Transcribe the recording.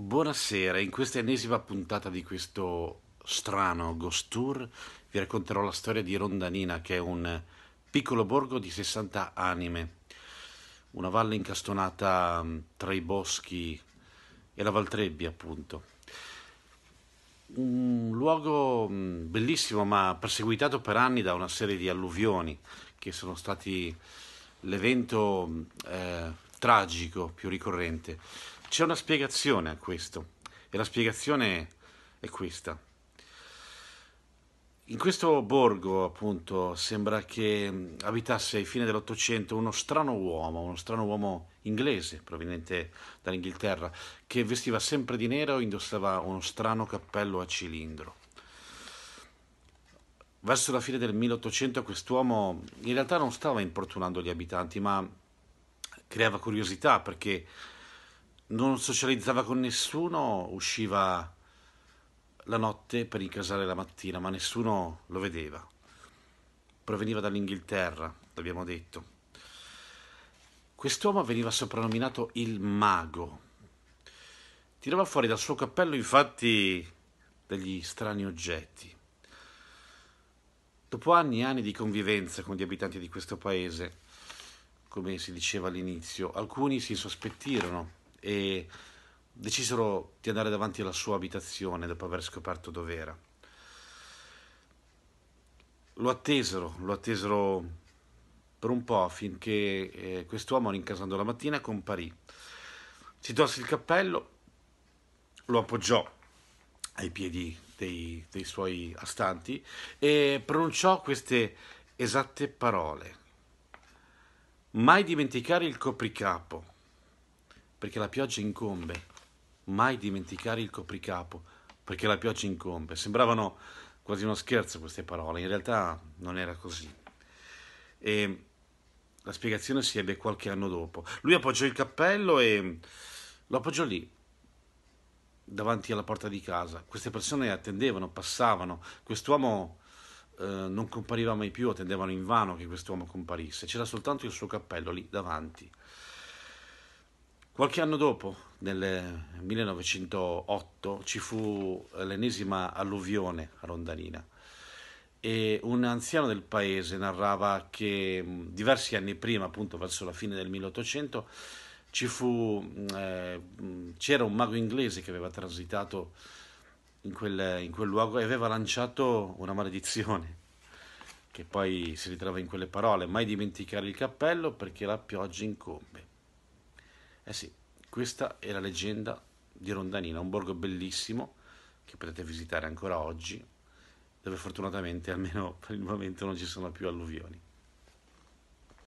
Buonasera, in questa ennesima puntata di questo strano Ghost Tour vi racconterò la storia di Rondanina, che è un piccolo borgo di 60 anime, una valle incastonata mm, tra i boschi e la Valtrebbia, appunto. Un luogo mm, bellissimo, ma perseguitato per anni da una serie di alluvioni che sono stati l'evento mm, eh, tragico più ricorrente. C'è una spiegazione a questo e la spiegazione è questa. In questo borgo, appunto, sembra che mm, abitasse ai fine dell'Ottocento uno strano uomo, uno strano uomo inglese, proveniente dall'Inghilterra, che vestiva sempre di nero e indossava uno strano cappello a cilindro. Verso la fine del 1800 quest'uomo in realtà non stava importunando gli abitanti, ma creava curiosità perché non socializzava con nessuno, usciva la notte per incasare la mattina, ma nessuno lo vedeva. Proveniva dall'Inghilterra, l'abbiamo detto. Quest'uomo veniva soprannominato il mago. Tirava fuori dal suo cappello infatti degli strani oggetti. Dopo anni e anni di convivenza con gli abitanti di questo paese, come si diceva all'inizio, alcuni si sospettirono e decisero di andare davanti alla sua abitazione dopo aver scoperto dov'era. Lo attesero, lo attesero per un po' finché eh, quest'uomo, rincasando la mattina, comparì. Si tolse il cappello, lo appoggiò ai piedi dei, dei suoi astanti e pronunciò queste esatte parole. Mai dimenticare il copricapo, perché la pioggia incombe. Mai dimenticare il copricapo, perché la pioggia incombe. Sembravano quasi uno scherzo queste parole, in realtà non era così. E la spiegazione si ebbe qualche anno dopo. Lui appoggiò il cappello e lo appoggiò lì, davanti alla porta di casa. Queste persone attendevano, passavano. Quest'uomo eh, non compariva mai più, attendevano invano che quest'uomo comparisse, c'era soltanto il suo cappello lì davanti. Qualche anno dopo, nel 1908, ci fu l'ennesima alluvione a Rondanina e un anziano del paese narrava che mm, diversi anni prima, appunto verso la fine del 1800, mm, eh, mm, c'era eh, un mago inglese che aveva transitato in quel, in quel luogo e aveva lanciato una maledizione che poi si ritrova in quelle parole, mai dimenticare il cappello perché la pioggia incombe. Eh sì, questa è la leggenda di Rondanina, un borgo bellissimo che potete visitare ancora oggi, dove fortunatamente almeno per il momento non ci sono più alluvioni.